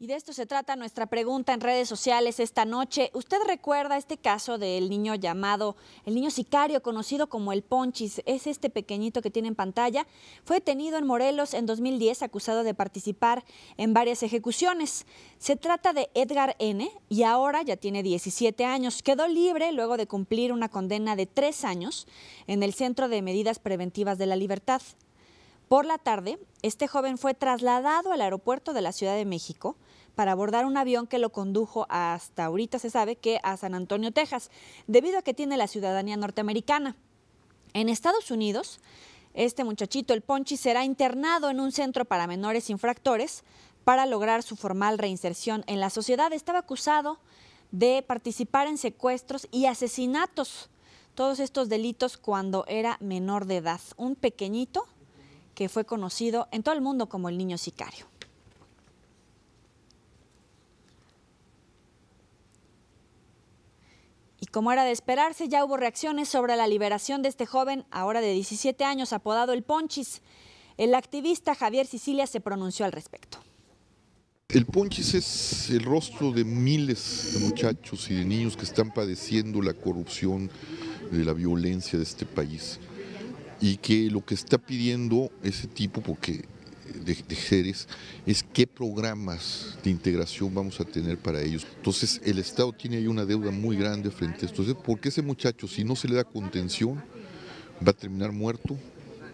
Y de esto se trata nuestra pregunta en redes sociales esta noche. ¿Usted recuerda este caso del niño llamado, el niño sicario conocido como el Ponchis? Es este pequeñito que tiene en pantalla. Fue detenido en Morelos en 2010 acusado de participar en varias ejecuciones. Se trata de Edgar N. y ahora ya tiene 17 años. Quedó libre luego de cumplir una condena de tres años en el Centro de Medidas Preventivas de la Libertad. Por la tarde, este joven fue trasladado al aeropuerto de la Ciudad de México para abordar un avión que lo condujo hasta ahorita se sabe que a San Antonio, Texas, debido a que tiene la ciudadanía norteamericana. En Estados Unidos, este muchachito, el Ponchi, será internado en un centro para menores infractores para lograr su formal reinserción en la sociedad. Estaba acusado de participar en secuestros y asesinatos, todos estos delitos cuando era menor de edad. Un pequeñito que fue conocido en todo el mundo como el niño sicario. Y como era de esperarse, ya hubo reacciones sobre la liberación de este joven, ahora de 17 años, apodado el Ponchis. El activista Javier Sicilia se pronunció al respecto. El Ponchis es el rostro de miles de muchachos y de niños que están padeciendo la corrupción, de la violencia de este país y que lo que está pidiendo ese tipo, porque eh, de, Jerez, es qué programas de integración vamos a tener para ellos. Entonces el Estado tiene ahí una deuda muy grande frente a esto, porque ese muchacho si no se le da contención va a terminar muerto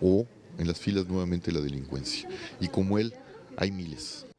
o en las filas nuevamente la delincuencia. Y como él hay miles.